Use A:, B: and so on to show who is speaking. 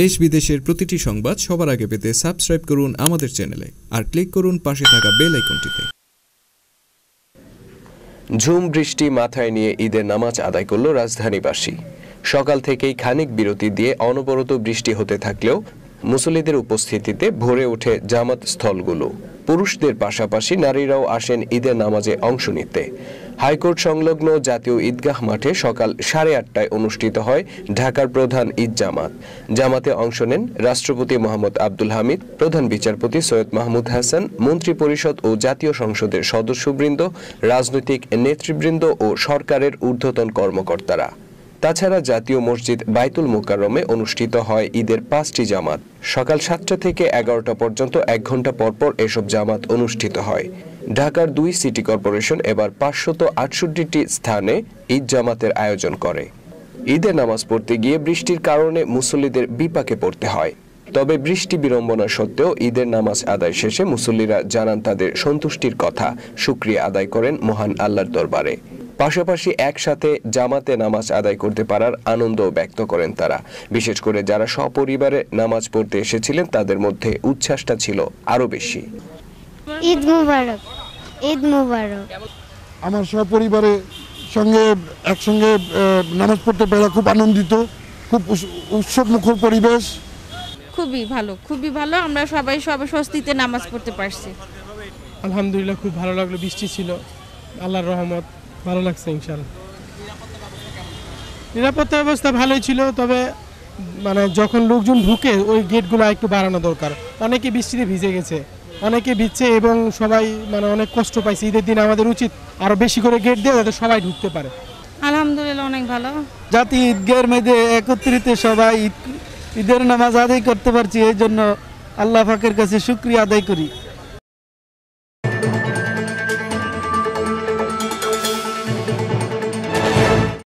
A: দেশ বিদেশের প্রতিটি সংবাদ সবার আগে পেতে সাবস্ক্রাইব করুন আমাদের চ্যানেলে আর ক্লিক করুন পাশে থাকা বেল আইকনটিতে ঝুম বৃষ্টি মাথায় নিয়ে ঈদের নামাজ আদায় করল রাজধানীবাসী সকাল থেকেই খানিক বিরতি দিয়ে অনবরত বৃষ্টি হতে থাকলেও মুসলিদের উপস্থিতিতে ভরে ওঠে জামাত স্থলগুলো পুরুষদের পাশাপাশি নারীরাও আসেন ঈদের নামাজে অংশ নিতে হাইকোর্ট সংলগ্ন জাতীয় ঈদগাহ মাঠে সকাল সাড়ে আটটায় অনুষ্ঠিত হয় ঢাকার প্রধান ঈদ জামাত জামাতে অংশ নেন রাষ্ট্রপতি মোহাম্মদ আব্দুল হামিদ প্রধান বিচারপতি সৈয়দ মাহমুদ হাসান মন্ত্রী পরিষদ ও জাতীয় সংসদের সদস্যবৃন্দ রাজনৈতিক নেতৃবৃন্দ ও সরকারের ঊর্ধ্বতন কর্মকর্তারা তাছাড়া জাতীয় মসজিদ বাইতুল মোকারমে অনুষ্ঠিত হয় ঈদের পাঁচটি জামাত সকাল সাতটা থেকে এগারোটা পর্যন্ত এক ঘন্টা পরপর এসব জামাত অনুষ্ঠিত হয় ঢাকার দুই সিটি কর্পোরেশন এবার পাঁচশত আটষট্টিটি স্থানে ঈদ জামাতের আয়োজন করে ঈদের নামাজ পড়তে গিয়ে বৃষ্টির কারণে মুসল্লিদের বিপাকে পড়তে হয় তবে বৃষ্টি বিড়ম্বনা সত্ত্বেও ঈদের নামাজ আদায় শেষে মুসল্লিরা জানান তাদের সন্তুষ্টির কথা সুক্রিয়া আদায় করেন মহান আল্লাহর দরবারে পাশাপাশি একসাথে জামাতে নামাজ আদায় করতে পারার আনন্দও ব্যক্ত করেন তারা বিশেষ করে যারা সপরিবারে নামাজ পড়তে এসেছিলেন তাদের মধ্যে উচ্ছ্বাসটা ছিল আরও বেশি
B: ঈদ মুবারক ঈদ মুবারক আমার সপরিবারে সঙ্গে একসঙ্গে নামাজ পড়তে পেরে খুব আনন্দিত খুব উৎসব মুখর পরিবেশ খুবই ভালো খুবই ভালো আমরা সবাই সব স্বস্তিতে নামাজ পড়তে পারছি আলহামদুলিল্লাহ খুব ভালো লাগলো বৃষ্টি ছিল আল্লাহর রহমত ভালো লাগছে ইনশাআল্লাহ নিরাপত্তা ব্যবস্থা ভালোই ছিল তবে মানে যখন লোকজন ঢুকে ওই গেটগুলো একটু বাড়ানো দরকার অনেকে বৃষ্টিতে ভিজে গেছে অনেকে ভিজছে এবং সবাই মানে অনেক কষ্ট পাইছে ঈদের দিন আমাদের উচিত আরো বেশি করে গেট দিয়ে যাতে সবাই ঢুকতে পারে আলহামদুলিল্লাহ অনেক ভালো জাতি ঈদগের মধ্যে একত্রিত সবাই ঈদের নামাজ আদায় করতে পারছি এই জন্য আল্লাহ ফাকের কাছে শুক্রিয়া আদায় করি